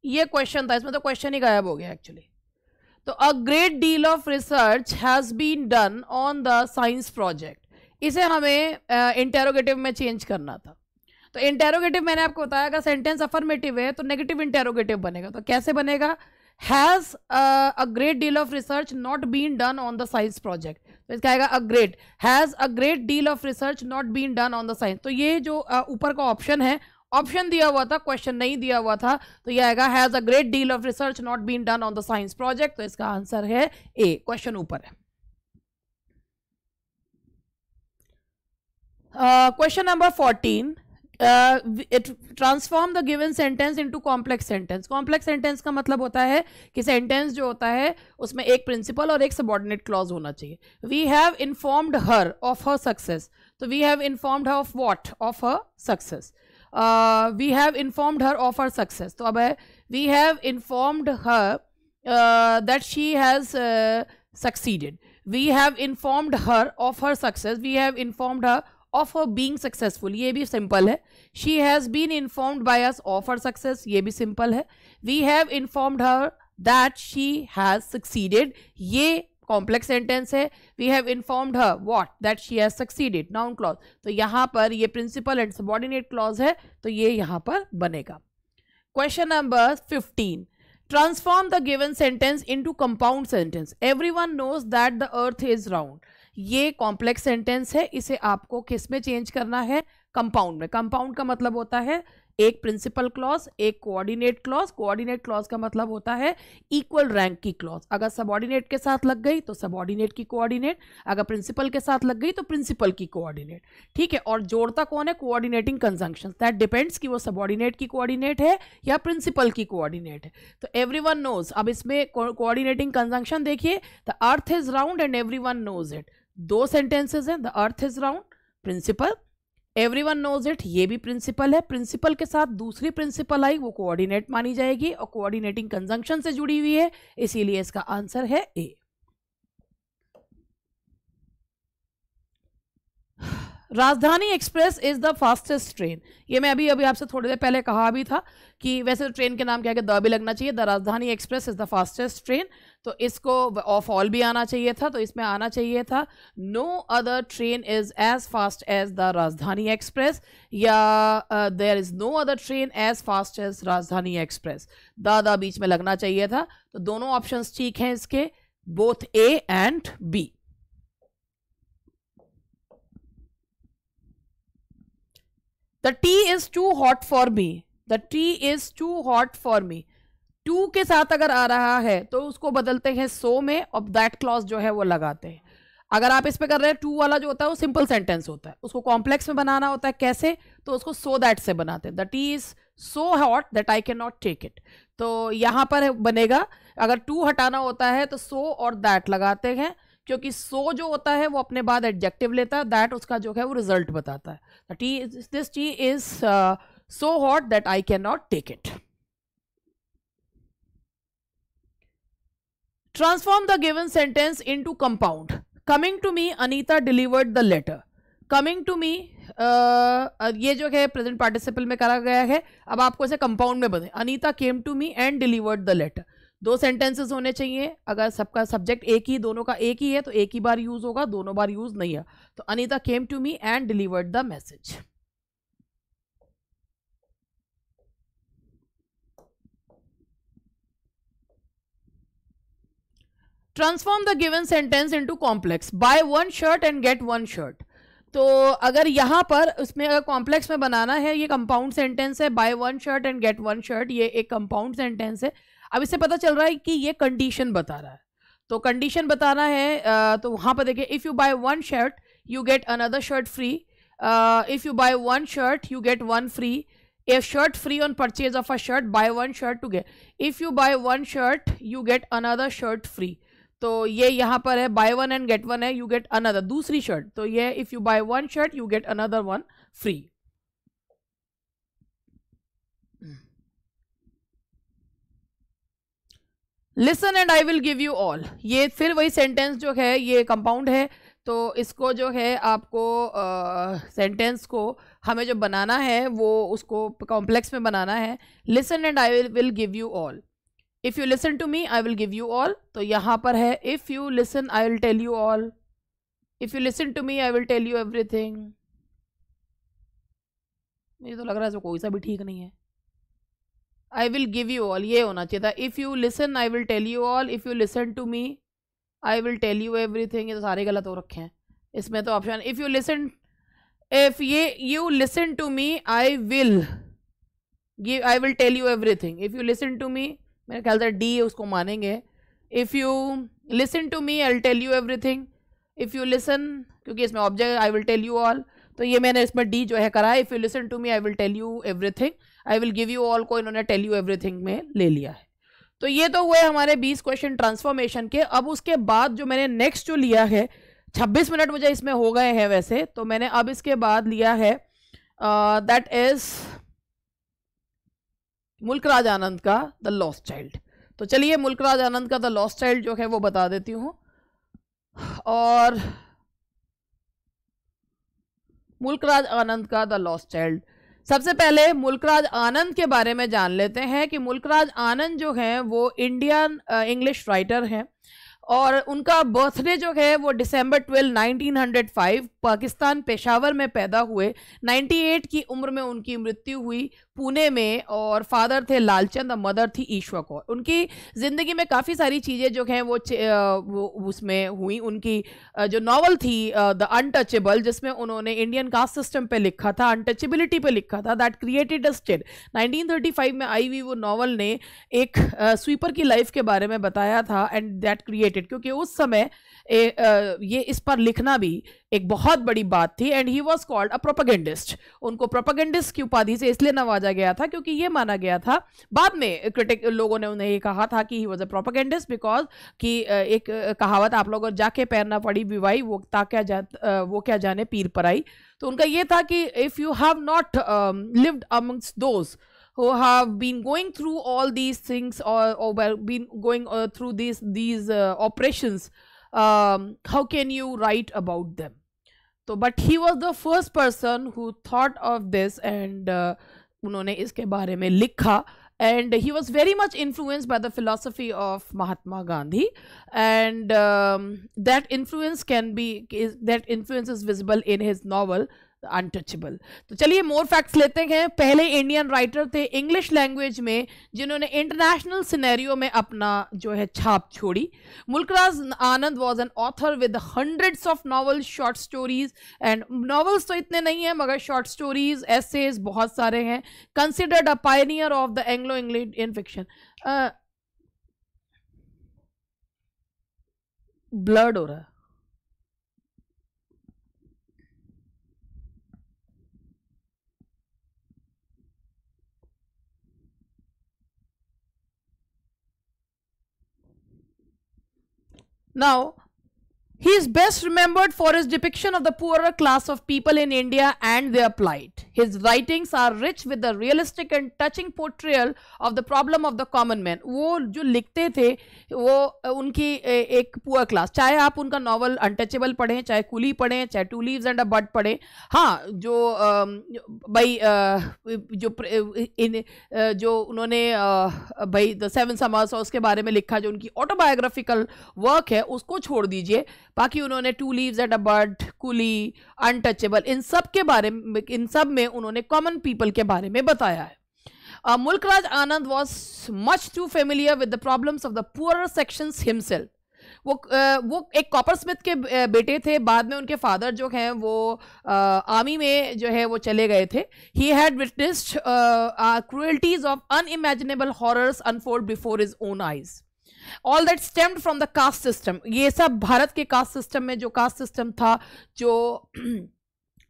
S1: ये क्वेश्चन था इसमें तो क्वेश्चन ही गायब हो गया एक्चुअली तो a great deal of research has been done on the science project इसे हमें इंटेरोगेटिव uh, में चेंज करना था तो इंटेरोगेटिव मैंने आपको बताया अगर सेंटेंस अफर्मेटिव है तो नेगेटिव इंटेरोगेटिव बनेगा तो कैसे बनेगा has a great deal of research not been done on the science project तो इसका आएगा a great has a great deal of research not been done on the science तो ये जो ऊपर uh, का ऑप्शन है ऑप्शन दिया हुआ था क्वेश्चन नहीं दिया हुआ था तो यह आएगा has a great deal of research not been done on the science project तो इसका आंसर है ए क्वेश्चन ऊपर है question number fourteen it transform the given sentence into complex sentence complex sentence का मतलब होता है कि सेंटेंस जो होता है उसमें एक प्रिंसिपल और एक सबॉर्डिनेट क्लॉज होना चाहिए we have informed her of her success तो we have informed her of what of her success we have informed her of her success तो अब है we have informed her that she has succeeded we have informed her of her success we have informed her of her being successful ये भी simple है she has been informed by us of her success ये भी simple है we have informed her that she has succeeded ये complex sentence है we have informed her what that she has succeeded noun clause तो यहाँ पर ये principal and subordinate clause है तो ये यहाँ पर बनेगा question number fifteen transform the given sentence into compound sentence every one knows that the earth is round ये कॉम्प्लेक्स सेंटेंस है इसे आपको किस में चेंज करना है कंपाउंड में कंपाउंड का मतलब होता है एक प्रिंसिपल क्लॉज एक कोऑर्डिनेट क्लॉज कोऑर्डिनेट क्लॉज का मतलब होता है इक्वल रैंक की क्लॉज अगर सबॉर्डिनेट के साथ लग गई तो सबॉर्डिनेट की कोऑर्डिनेट अगर प्रिंसिपल के साथ लग गई तो प्रिंसिपल की कोऑर्डिनेट ठीक है और जोड़ता कौन है कोऑर्डिनेटिंग कंजंक्शन दैट डिपेंड्स कि वो सबॉर्डिनेट की कोऑर्डिनेट है या प्रिंसिपल की कोऑर्डिनेट है तो एवरी वन नोज अब इसमें कोऑर्डिनेटिंग कंजंक्शन देखिए the earth is round and every one knows it दो सेंटेंसेज हैं the earth is round principal every one knows it ये भी प्रिंसिपल है प्रिंसिपल के साथ दूसरी प्रिंसिपल आई वो कोऑर्डिनेट मानी जाएगी और कोऑर्डिनेटिंग कंजंक्शन से जुड़ी हुई है इसीलिए इसका आंसर है A Rajdhani express is the fastest train ये मैं अभी अभी आपसे थोड़ी देर पहले कहा भी था कि वैसे तो ट्रेन के नाम क्या क्या द भी लगना चाहिए the Rajdhani express is the fastest train तो इसको ऑफ ऑल भी आना चाहिए था तो इसमें आना चाहिए था no other train is as fast as the Rajdhani express या there is no other train as fast as Rajdhani express the the बीच में लगना चाहिए था तो दोनों ऑप्शन ठीक हैं इसके both A and B the tea is too hot for me the tea is too hot for me too के साथ अगर आ रहा है तो उसको बदलते हैं सो में और दैट क्लॉज जो है वो लगाते हैं अगर आप इस पे कर रहे हैं टू वाला जो होता है वो सिंपल सेंटेंस होता है उसको कॉम्प्लेक्स में बनाना होता है कैसे तो उसको सो so दैट से बनाते हैं the tea is so hot that I can not take it तो यहाँ पर बनेगा अगर टू हटाना होता है तो सो so और दैट लगाते हैं क्योंकि सो जो होता है वो अपने बाद एडजेक्टिव लेता है दैट उसका जो है वो रिजल्ट बताता है tea this tea is so hot that I can not take it the given sentence into compound coming to me Anita delivered the letter coming to me ये जो है प्रेजेंट पार्टिसिपल में करा गया है अब आपको इसे कंपाउंड में बदले Anita came to me and delivered the letter दो सेंटेंसेस होने चाहिए अगर सबका सब्जेक्ट एक ही दोनों का एक ही है तो एक ही बार यूज होगा दोनों बार यूज नहीं है तो Anita came to me and delivered the message transform the given sentence into complex buy one shirt and get one shirt तो अगर यहाँ पर उसमें अगर कॉम्प्लेक्स में बनाना है ये कंपाउंड सेंटेंस है buy one shirt and get one shirt ये एक कंपाउंड सेंटेंस है अब इससे पता चल रहा है कि ये कंडीशन बता रहा है तो कंडीशन बताना है तो वहाँ पर देखिए if you buy one shirt you get another shirt free if you buy one shirt you get one free a shirt free on purchase of a shirt buy one shirt to get if you buy one shirt you get another shirt free तो ये यहाँ पर है buy one and get one है you get another दूसरी shirt तो ये if you buy one shirt you get another one free listen and I will give you all ये फिर वही सेंटेंस जो है ये कंपाउंड है तो इसको जो है आपको सेंटेंस uh, को हमें जो बनाना है वो उसको कॉम्प्लेक्स में बनाना है listen and I will give you all if you listen to me I will give you all तो यहाँ पर है if you listen I will tell you all if you listen to me I will tell you everything मुझे तो लग रहा है कोई सा भी ठीक नहीं है I will give you all ये होना चाहिए था if you listen I will tell you all if you listen to me I will tell you everything ये तो सारे गलत हो रखे हैं इसमें तो option if you listen if ये you listen to me I will give I will tell you everything if you listen to me मेरे ख्याल से डी उसको मानेंगे if you listen to me I tell you everything if you listen क्योंकि इसमें object I will tell you all तो ये मैंने इसमें डी जो है करा if you listen to me I will tell you everything I will give you all को इन्होंने टेल यू एवरीथिंग में ले लिया है तो ये तो हुए हमारे 20 क्वेश्चन ट्रांसफॉर्मेशन के अब उसके बाद जो मैंने नेक्स्ट जो लिया है 26 मिनट मुझे इसमें हो गए हैं वैसे तो मैंने अब इसके बाद लिया है दैट इज राज आनंद का द लॉस्ट चाइल्ड तो चलिए राज आनंद का द लॉस्ट चाइल्ड जो है वो बता देती हूँ और राज आनंद का द लॉस्ट चाइल्ड सबसे पहले मुल्कराज आनंद के बारे में जान लेते हैं कि मुल्कराज आनंद जो हैं वो इंडियन इंग्लिश राइटर हैं और उनका बर्थडे जो है वो दिसंबर 12 1905 पाकिस्तान पेशावर में पैदा हुए 98 की उम्र में उनकी मृत्यु हुई पुणे में और फादर थे लालचंद और मदर थी ईश्वर कौर उनकी ज़िंदगी में काफ़ी सारी चीज़ें जो हैं वो, वो उसमें हुई उनकी जो नावल थी द अनटचेबल जिसमें उन्होंने इंडियन कास्ट सिस्टम पे लिखा था अनटचेबिलिटी पे लिखा था दैट क्रिएटेड अ स्टेट 1935 में आई हुई वो नावल ने एक स्वीपर की लाइफ के बारे में बताया था एंड दैट क्रिएटेड रिलेटेड क्योंकि उस समय ए, आ, ये इस पर लिखना भी एक बहुत बड़ी बात थी and he was called a propagandist उनको प्रोपागेंडिस्ट की उपाधि से इसलिए नवाजा गया था क्योंकि ये माना गया था बाद में क्रिटिक लोगों ने उन्हें ये कहा था कि ही वॉज अ प्रोपागेंडिस्ट बिकॉज कि एक कहावत आप लोगों जाके पहनना पड़ी विवाही वो ता क्या जा वो क्या जाने पीर पर आई तो उनका ये था कि if you have not lived amongst those who have been going through all these things or, or well, been going uh, through these these uh, operations um, how can you write about them so but he was the first person who thought of this and uh, उन्होंने इसके बारे में लिखा and he was very much influenced by the philosophy of Mahatma Gandhi and um, that influence can be is, that influence is visible in his novel untouchable तो चलिए more facts लेते हैं पहले इंडियन राइटर थे English language में जिन्होंने international scenario में अपना जो है छाप छोड़ी Mulk Raj Anand was an author with hundreds of novels short stories and novels तो इतने नहीं हैं मगर शॉर्ट स्टोरीज एसेज बहुत सारे हैं considered a pioneer of the Anglo English in fiction ब्लड हो रहा है Now He is best remembered for his depiction of the poorer class of people in India and their plight. His writings are rich with the realistic and touching portrayal of the problem of the common man. वो जो लिखते थे वो उनकी एक poor class. चाहे आप उनका novel Untouchable पढ़ें चाहे Coolie पढ़ें चाहे Two Leaves and a Bud पढ़ें हाँ जो भाई जो इन जो उन्होंने भाई The Seven समर्स और उसके बारे में लिखा जो उनकी autobiographical work है उसको छोड़ दीजिए बाकी उन्होंने two leaves at a bird coolie untouchable इन सब के बारे में इन सब में उन्होंने कॉमन पीपल के बारे में बताया है Mulk Raj Anand was much too familiar with the problems of the poor sections himself. वो uh, वो एक कॉपर स्मिथ के uh, बेटे थे बाद में उनके फादर जो हैं वो आर्मी uh, में जो है वो चले गए थे he had witnessed cruelties of unimaginable horrors unfold before his own eyes all that stemmed from the caste system ये सब भारत के कास्ट सिस्टम में जो कास्ट सिस्टम था जो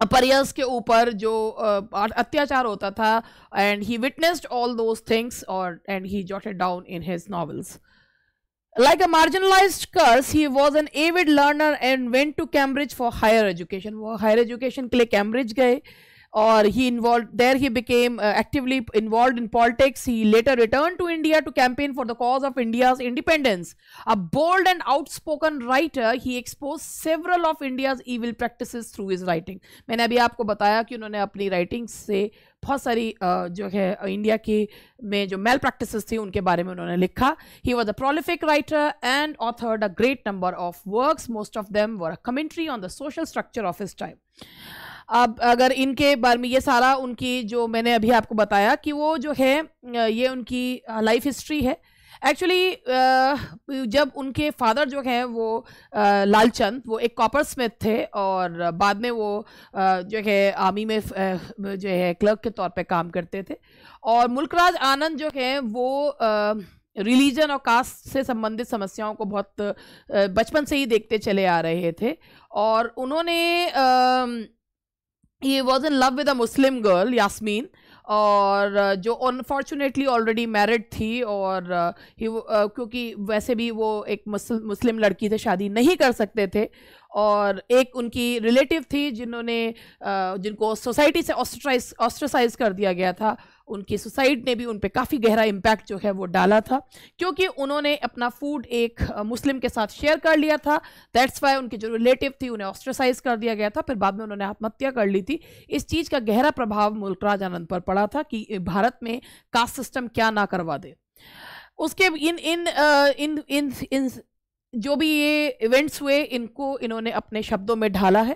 S1: अपरियर्स के ऊपर जो अत्याचार होता था and he witnessed all those things और and he jotted down in his novels like a marginalise curse he was an avid learner and went to Cambridge for higher education वो हायर एजुकेशन के लिए Cambridge गए or he involved there he became uh, actively involved in politics he later returned to india to campaign for the cause of india's independence a bold and outspoken writer he exposed several of india's evil practices through his writing मैंने अभी आपको बताया कि उन्होंने he writing से बहुत सारी uh, जो है इंडिया uh, की में जो मेल प्रैक्टिस थी उनके बारे में उन्होंने लिखा he was a prolific writer and authored a great number of works most of them were a commentary on the social structure of his time अब अगर इनके बारे में ये सारा उनकी जो मैंने अभी आपको बताया कि वो जो है ये उनकी लाइफ हिस्ट्री है एक्चुअली जब उनके फादर जो हैं वो लालचंद वो एक कॉपर स्मिथ थे और बाद में वो जो है आर्मी में जो है क्लर्क के तौर पे काम करते थे और मुल्कराज आनंद जो हैं वो रिलीजन और कास्ट से संबंधित समस्याओं को बहुत बचपन से ही देखते चले आ रहे थे और उन्होंने he was in love with a Muslim girl, Yasmin, और uh, जो अनफॉर्चुनेटली ऑलरेडी मैरिड थी और ही uh, uh, क्योंकि वैसे भी वो एक मुस्लिम लड़की से शादी नहीं कर सकते थे और एक उनकी रिलेटिव थी जिन्होंने जिनको सोसाइटी से ऑस्ट्राइज ऑस्ट्रोसाइज कर दिया गया था उनकी सुसाइड ने भी उन पर काफ़ी गहरा इम्पैक्ट जो है वो डाला था क्योंकि उन्होंने अपना फूड एक मुस्लिम के साथ शेयर कर लिया था दैट्स वाई उनकी जो रिलेटिव थी उन्हें ऑस्ट्रेसाइज कर दिया गया था फिर बाद में उन्होंने आत्महत्या कर ली थी इस चीज़ का गहरा प्रभाव मुल्कराज आनंद पर पड़ा था कि भारत में कास्ट सिस्टम क्या ना करवा दे उसके इन इन इन इन, इन जो भी ये इवेंट्स हुए इनको इन्होंने अपने शब्दों में ढाला है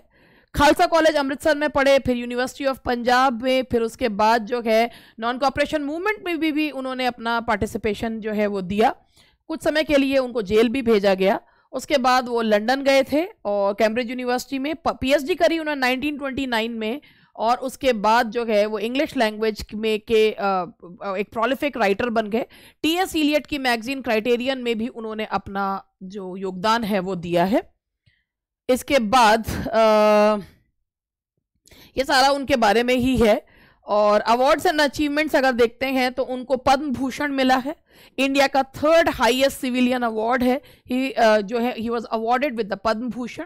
S1: खालसा कॉलेज अमृतसर में पढ़े फिर यूनिवर्सिटी ऑफ पंजाब में फिर उसके बाद जो है नॉन कॉपरेशन मूवमेंट में भी, भी उन्होंने अपना पार्टिसिपेशन जो है वो दिया कुछ समय के लिए उनको जेल भी भेजा गया उसके बाद वो लंदन गए थे और कैम्ब्रिज यूनिवर्सिटी में पीएचडी करी उन्होंने 1929 में और उसके बाद जो है वो इंग्लिश लैंग्वेज में के आ, एक प्रोलिफिक राइटर बन गए टी एस इलियट की मैगजीन क्राइटेरियन में भी उन्होंने अपना जो योगदान है वो दिया है इसके बाद आ, ये सारा उनके बारे में ही है और अवार्ड्स एंड अचीवमेंट्स अगर देखते हैं तो उनको पद्म भूषण मिला है इंडिया का थर्ड हाईएस्ट सिविलियन अवार्ड है ही जो है he was awarded with the Padma Bhushan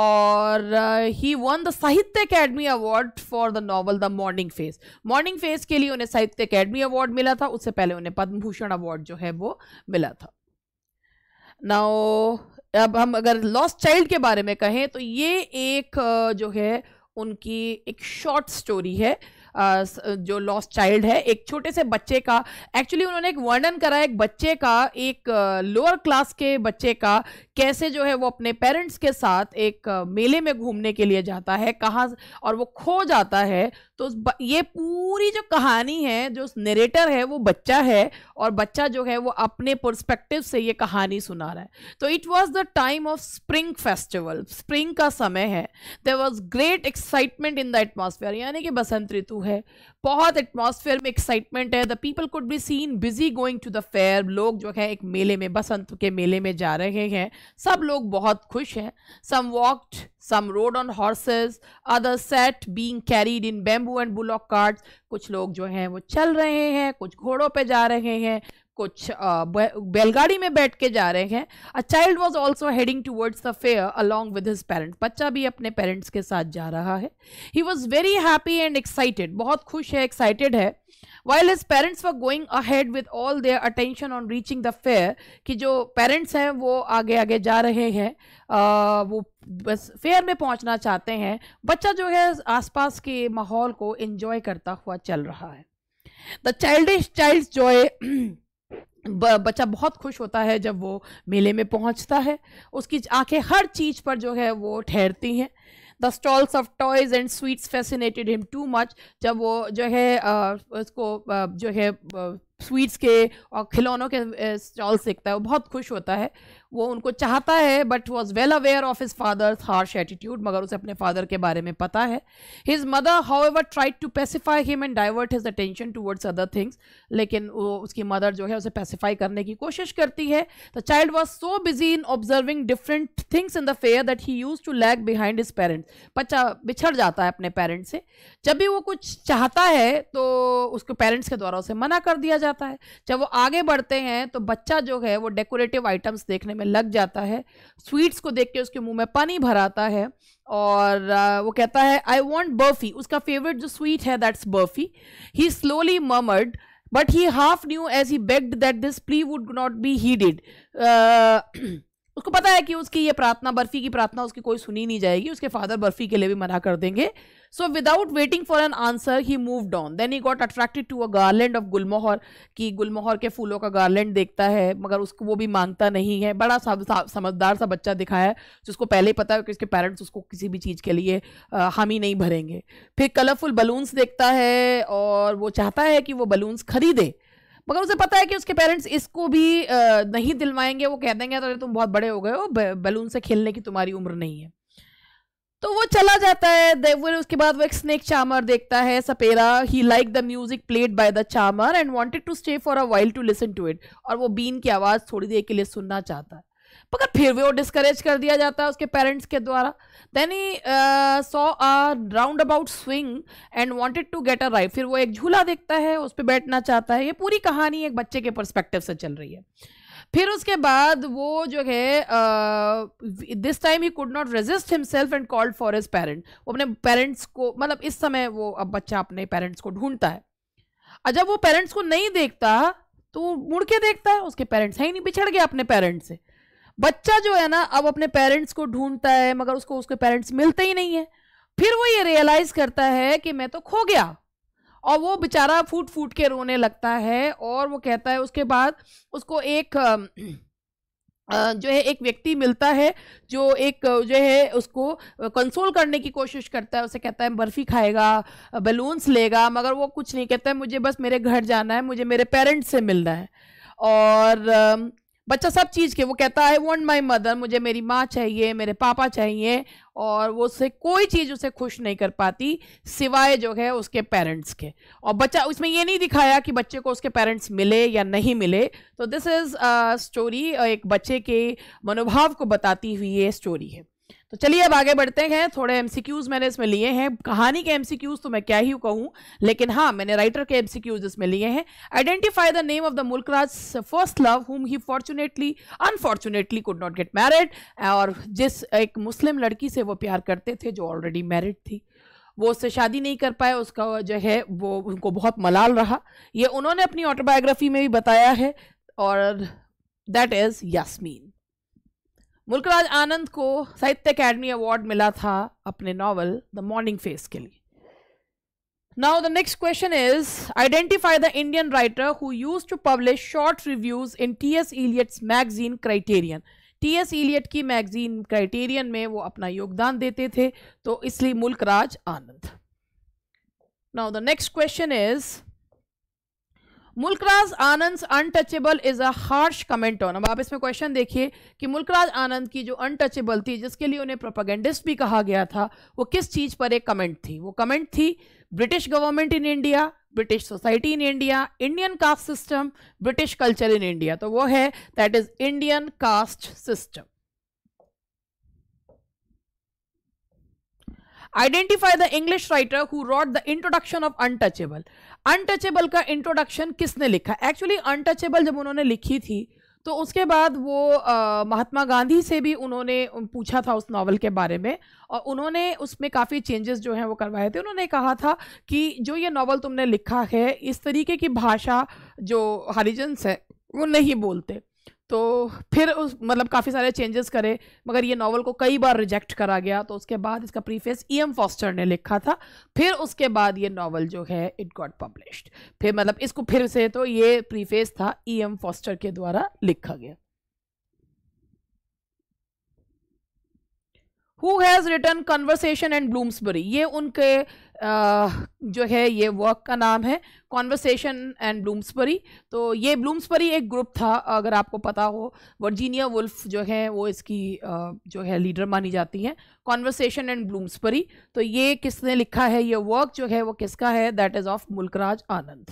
S1: और he won the Sahitya Akademi award for the novel the morning face morning face के लिए उन्हें साहित्य अकेडमी अवार्ड मिला था उससे पहले उन्हें पद्म भूषण अवार्ड जो है वो मिला था नाउ अब हम अगर लॉस्ट चाइल्ड के बारे में कहें तो ये एक जो है उनकी एक शॉर्ट स्टोरी है जो लॉस्ट चाइल्ड है एक छोटे से बच्चे का एक्चुअली उन्होंने एक वर्णन करा एक बच्चे का एक लोअर क्लास के बच्चे का कैसे जो है वो अपने पेरेंट्स के साथ एक मेले में घूमने के लिए जाता है कहाँ और वो खो जाता है तो ये पूरी जो कहानी है जो नरेटर है वो बच्चा है और बच्चा जो है वो अपने परस्पेक्टिव से ये कहानी सुना रहा है तो it was the time of spring festival spring का समय है there was great excitement in the atmosphere यानी कि बसंत ऋतु है बहुत एटमॉस्फेयर में एक्साइटमेंट है the people could be seen busy going to the fair लोग जो है एक मेले में बसंत के मेले में जा रहे हैं सब लोग बहुत खुश हैं some walked some rode on horses other set being carried in bamboo and bullock cart कुछ लोग जो हैं वो चल रहे हैं कुछ घोड़ों पर जा रहे हैं कुछ बैलगाड़ी में बैठ के जा रहे हैं a child was also heading towards the fair along with his parents बच्चा भी अपने पेरेंट्स के साथ जा रहा है he was very happy and excited बहुत खुश है एक्साइटेड है while his parents were going ahead with all their attention on reaching the fair कि जो पेरेंट्स हैं वो आगे आगे जा रहे हैं वो बस फेयर में पहुंचना चाहते हैं बच्चा जो है आसपास के माहौल को एंजॉय करता हुआ चल रहा है the child is child joy बच्चा बहुत खुश होता है जब वो मेले में पहुंचता है उसकी आंखें हर चीज़ पर जो है वो ठहरती हैं the stalls of toys and sweets fascinated him too much जब वो जो है आ, उसको आ, जो है आ, स्वीट्स के और खिलौनों के स्टॉल्स देखता है वो बहुत खुश होता है वो उनको चाहता है but was well aware of his father harsh attitude मगर उसे अपने फादर के बारे में पता है his mother however tried to pacify him and divert his attention towards other things लेकिन वो उसकी मदर जो है उसे पेसिफाई करने की कोशिश करती है the child was so busy in observing different things in the fair that he use to lag behind his parents बच्चा बिछड़ जाता है अपने पेरेंट्स से जब भी वो कुछ चाहता है तो उसके पेरेंट्स के द्वारा उसे मना कर दिया जाता है जब वो आगे बढ़ते हैं तो बच्चा जो है वो डेकोरेटिव आइटम्स देखने में में लग जाता है स्वीट्स को देख के उसके मुंह में पानी भराता है और वो कहता है आई वॉन्ट बर्फी उसका फेवरेट जो स्वीट है that's barfi he slowly murmured but he half knew as he begged that this plea would not be heeded उसको पता है कि उसकी ये प्रार्थना बर्फी की प्रार्थना उसकी कोई सुनी नहीं जाएगी उसके फादर बर्फी के लिए भी मना कर देंगे so without waiting for an answer he move on then he got attracted to a garland of gulmohar कि गुलमोहर के फूलों का गार्लैंड देखता है मगर उसको वो भी मांगता नहीं है बड़ा समझदार सा बच्चा दिखाया है जिसको पहले ही पता है कि उसके पेरेंट्स उसको किसी भी चीज़ के लिए हामी नहीं भरेंगे फिर कलरफुल बलून्स देखता है और वो चाहता है कि वो बलून्स खरीदे मगर उसे पता है कि उसके पेरेंट्स इसको भी नहीं दिलवाएंगे वो कह देंगे तो तुम बहुत बड़े हो गए हो बैलून से खेलने की तुम्हारी उम्र नहीं है तो वो चला जाता है देवर उसके बाद वो एक स्नेक चामर देखता है सपेरा he liked the music played by the charmer and wanted to stay for a while to listen to it और वो बीन की आवाज़ थोड़ी देर के लिए सुनना चाहता है मगर फिर भी वो डिस्करेज कर दिया जाता है उसके पेरेंट्स के द्वारा then he saw a round about swing and wanted to get a ride फिर वो एक झूला देखता है उस पर बैठना चाहता है ये पूरी कहानी एक बच्चे के परस्पेक्टिव से चल रही है फिर उसके बाद वो जो है this time he could not resist himself and called for his parent वो अपने पेरेंट्स को मतलब इस समय वो अब बच्चा अपने पेरेंट्स को ढूंढता है और जब वो पेरेंट्स को नहीं देखता तो मुड़ के देखता है उसके पेरेंट्स है ही नहीं बिछड़ गया अपने पेरेंट्स से बच्चा जो है ना अब अपने पेरेंट्स को ढूंढता है मगर उसको उसके पेरेंट्स मिलते ही नहीं है फिर वो ये रियलाइज करता है कि मैं तो खो गया और वो बेचारा फूट फूट के रोने लगता है और वो कहता है उसके बाद उसको एक जो है एक व्यक्ति मिलता है जो एक जो है उसको कंसोल करने की कोशिश करता है उसे कहता है बर्फ़ी खाएगा बलून्स लेगा मगर वो कुछ नहीं कहता है मुझे बस मेरे घर जाना है मुझे मेरे पेरेंट्स से मिलना है और बच्चा सब चीज़ के वो कहता है वॉन्ट माई मदर मुझे मेरी माँ चाहिए मेरे पापा चाहिए और वो उससे कोई चीज़ उसे खुश नहीं कर पाती सिवाय जो है उसके पेरेंट्स के और बच्चा उसमें ये नहीं दिखाया कि बच्चे को उसके पेरेंट्स मिले या नहीं मिले तो दिस इज़ स्टोरी एक बच्चे के मनोभाव को बताती हुई ये स्टोरी है तो चलिए अब आगे बढ़ते हैं थोड़े एमसीक्यूज मैंने इसमें लिए हैं कहानी के एमसीक्यूज तो मैं क्या ही कहूं लेकिन हाँ मैंने राइटर के एमसीक्यूज इसमें लिए हैं identify the name of the Mulkraj first love whom he fortunately unfortunately could not get married और जिस एक मुस्लिम लड़की से वो प्यार करते थे जो ऑलरेडी मैरिड थी वो उससे शादी नहीं कर पाए उसका जो है वो उनको बहुत मलाल रहा ये उन्होंने अपनी ऑटोबायोग्राफी में भी बताया है और दैट इज़ यास्मीन मुल्कराज आनंद को साहित्य अकेडमी अवार्ड मिला था अपने नॉवल द मॉर्निंग फेस के लिए now the next question is identify the Indian writer who use to publish short reviews in T S Eliot's magazine Criterion T S Eliot की magazine Criterion में वो अपना योगदान देते थे तो इसलिए Mulkraj Anand now the next question is Mulkraj Anand Untouchable is a harsh comment on अब आप इसमें क्वेश्चन देखिए कि मुल्कराज आनंद की जो अनटचेबल थी जिसके लिए उन्हें प्रोपागेंडिस्ट भी कहा गया था वो किस चीज़ पर एक कमेंट थी वो कमेंट थी British government in India British society in India Indian caste system British culture in India तो वो है that is Indian caste system identify the English writer who wrote the introduction of Untouchable Untouchable का इंट्रोडक्शन किसने लिखा actually untouchable जब उन्होंने लिखी थी तो उसके बाद वो महात्मा गांधी से भी उन्होंने पूछा था उस नावल के बारे में और उन्होंने उसमें काफ़ी चेंजेस जो हैं वो करवाए थे उन्होंने कहा था कि जो ये नावल तुमने लिखा है इस तरीके की भाषा जो हरिजन्स है वो नहीं बोलते तो फिर उस मतलब काफ़ी सारे चेंजेस करे मगर ये नावल को कई बार रिजेक्ट करा गया तो उसके बाद इसका प्रीफेस ई एम फॉस्टर ने लिखा था फिर उसके बाद ये नावल जो है इट गॉट पब्लिश्ड फिर मतलब इसको फिर से तो ये प्रीफेस था ई एम फॉस्टर के द्वारा लिखा गया who has written Conversation and Bloomsbury ये उनके जो है ये वर्क का नाम है कॉन्वर्सेशन एंड ब्लूम्सपरी तो ये ब्लूम्सपरी एक ग्रुप था अगर आपको पता हो वर्जीनिया वुल्फ जो है वो इसकी जो है लीडर मानी जाती हैं कॉन्वर्सेशन एंड ब्लूम्सपरी तो ये किसने लिखा है ये वर्क जो है वो किसका है that is of Mulkraj Anand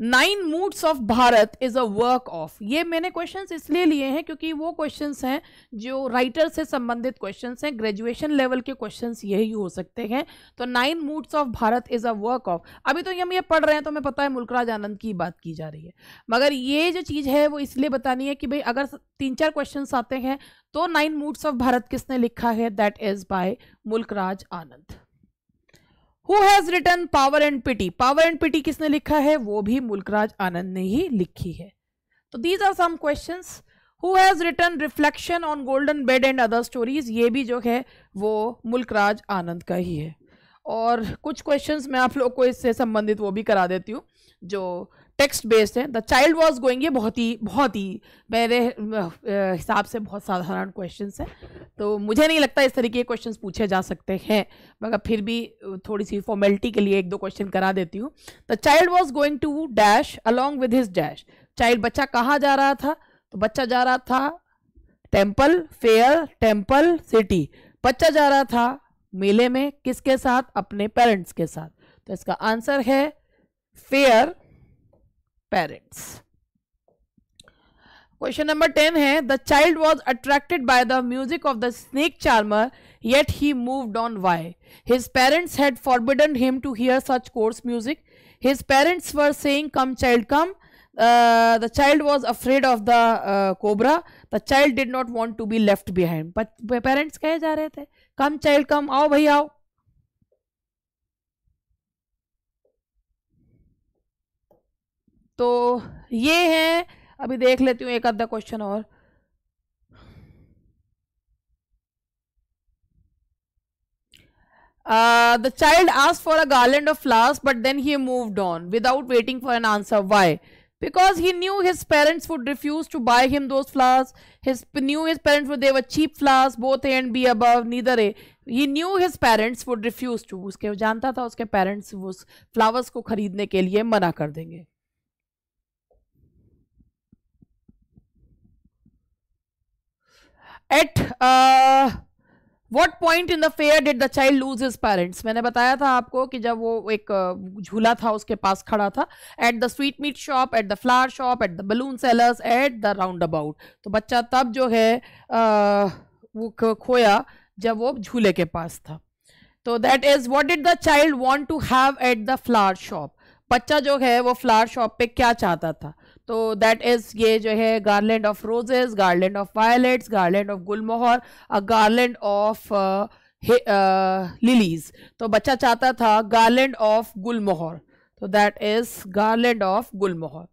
S1: Nine Moods of Bharat is a work of ये मैंने क्वेश्चंस इसलिए लिए हैं क्योंकि वो क्वेश्चंस हैं जो राइटर से संबंधित क्वेश्चंस हैं ग्रेजुएशन लेवल के क्वेश्चंस यही हो सकते हैं तो Nine Moods of Bharat is a work of अभी तो हम ये पढ़ रहे हैं तो हमें पता है मुल्कराज आनंद की बात की जा रही है मगर ये जो चीज़ है वो इसलिए बतानी है कि भाई अगर तीन चार क्वेश्चन आते हैं तो नाइन मूड्स ऑफ भारत किसने लिखा है that is by Mulkraj Anand who has written Power and Pity Power and Pity किसने लिखा है वो भी मुल्कराज आनंद ने ही लिखी है तो these are some question who has written Reflection on Golden Bed and Other Stories ये भी जो है वो मुल्कराज आनंद का ही है और कुछ क्वेश्चंस मैं आप लोग को इससे संबंधित वो भी करा देती हूँ जो टेक्स्ट बेस्ड है द चाइल्ड वॉज गोइंग ये बहुत ही बहुत ही मेरे हिसाब से बहुत साधारण क्वेश्चन है तो मुझे नहीं लगता इस तरीके के क्वेश्चन पूछे जा सकते हैं मगर फिर भी थोड़ी सी फॉर्मेलिटी के लिए एक दो क्वेश्चन करा देती हूँ the child was going to dash along with his dash child बच्चा कहाँ जा रहा था तो बच्चा जा रहा था टेम्पल फेयर टेम्पल सिटी बच्चा जा रहा था मेले में किसके साथ अपने पेरेंट्स के साथ तो इसका आंसर है fair parents. Question number 10 hai, the child was attracted by the music of the snake charmer yet he moved on why? His parents had forbidden him to hear such coarse music. His parents were saying come child come. Uh, the child was afraid of the uh, cobra. The child did not want to be left behind. But parents कहे जा रहे come child come आओ भाई आओ तो ये है अभी देख लेती हूँ एक आधा क्वेश्चन और the child ask for a garland of flowers but then he move on without waiting for an answer why because he knew his parents would refuse to buy him those flowers his knew his parents would देव a cheap flowers both and B अब neither A he knew his parents would refuse to उसके जानता था उसके parents उस flowers को खरीदने के लिए मना कर देंगे at what point in the fair did the child lose his parents मैंने बताया था आपको कि जब वो एक uh, झूला था उसके पास खड़ा था at the sweet meat shop at the flower shop at the balloon sellers at the round about तो बच्चा तब जो है uh, वो खोया जब वो झूले के पास था तो that is what did the child want to have at the flower shop बच्चा जो है वो फ्लावर शॉप पे क्या चाहता था तो दैट इज़ ये जो है garland of roses garland of violets garland of gulmohar a garland of lilies तो बच्चा चाहता था गार्लैंड ऑफ गुलमोहर तो that is garland of gulmohar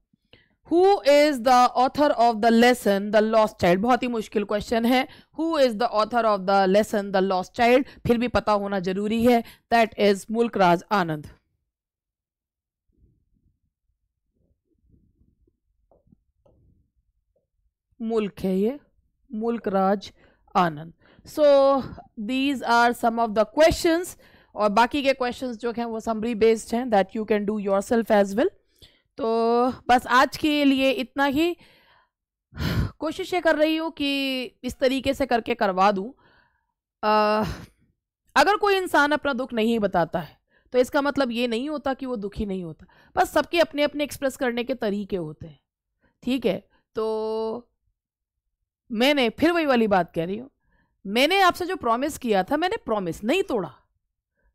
S1: who is the author of the lesson The lost Child बहुत ही मुश्किल क्वेश्चन है who is the author of the lesson The lost Child फिर भी पता होना जरूरी है दैट इज़ मुल्क राज आनंद मुल्क है ये Mulk Raj Anand so these are some of the questions और बाकी के क्वेश्चंस जो हैं वो समरी बेस्ड हैं that you can do yourself as well तो बस आज के लिए इतना ही कोशिश ये कर रही हूँ कि इस तरीके से करके करवा दूँ अगर कोई इंसान अपना दुख नहीं बताता है तो इसका मतलब ये नहीं होता कि वो दुखी नहीं होता बस सबके अपने अपने एक्सप्रेस करने के तरीके होते हैं ठीक है तो मैंने फिर वही वाली बात कह रही हूँ मैंने आपसे जो प्रॉमिस किया था मैंने प्रॉमिस नहीं तोड़ा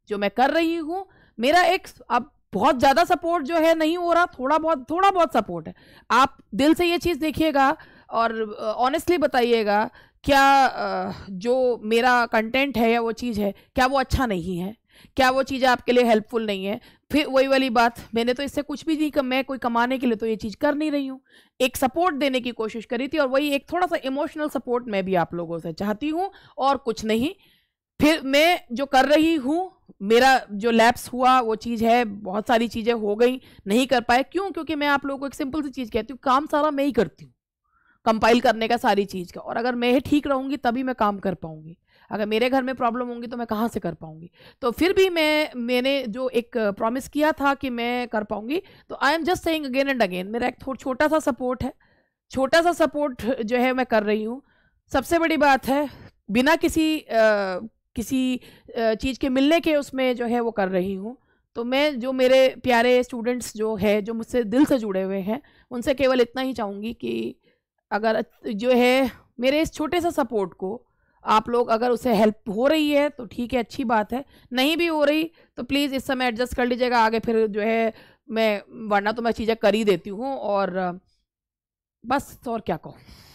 S1: जो मैं कर रही हूँ मेरा एक अब बहुत ज़्यादा सपोर्ट जो है नहीं हो रहा थोड़ा बहुत थोड़ा बहुत सपोर्ट है आप दिल से ये चीज़ देखिएगा और ऑनेस्टली बताइएगा क्या जो मेरा कंटेंट है या वो चीज़ है क्या वो अच्छा नहीं है क्या वो चीज़ आपके लिए हेल्पफुल नहीं है फिर वही वाली बात मैंने तो इससे कुछ भी नहीं कर मैं कोई कमाने के लिए तो ये चीज़ कर नहीं रही हूँ एक सपोर्ट देने की कोशिश करी थी और वही एक थोड़ा सा इमोशनल सपोर्ट मैं भी आप लोगों से चाहती हूँ और कुछ नहीं फिर मैं जो कर रही हूँ मेरा जो लैप्स हुआ वो चीज़ है बहुत सारी चीज़ें हो गई नहीं कर पाए क्यों क्योंकि मैं आप लोगों को एक सिंपल सी चीज़ कहती हूँ काम सारा मैं ही करती हूँ कंपाइल करने का सारी चीज़ का और अगर मैं ठीक रहूँगी तभी मैं काम कर पाऊँगी अगर मेरे घर में प्रॉब्लम होंगी तो मैं कहाँ से कर पाऊंगी तो फिर भी मैं मैंने जो एक प्रॉमिस किया था कि मैं कर पाऊंगी तो I am just saying again and again मेरा एक थोड़ा छोटा सा सपोर्ट है छोटा सा सपोर्ट जो है मैं कर रही हूँ सबसे बड़ी बात है बिना किसी आ, किसी चीज़ के मिलने के उसमें जो है वो कर रही हूँ तो मैं जो मेरे प्यारे स्टूडेंट्स जो है जो मुझसे दिल से जुड़े हुए हैं उनसे केवल इतना ही चाहूँगी कि अगर जो है मेरे इस छोटे सा सपोर्ट को आप लोग अगर उसे हेल्प हो रही है तो ठीक है अच्छी बात है नहीं भी हो रही तो प्लीज़ इस समय एडजस्ट कर लीजिएगा आगे फिर जो है मैं वरना तो मैं चीज़ें कर ही देती हूँ और बस और क्या कहूँ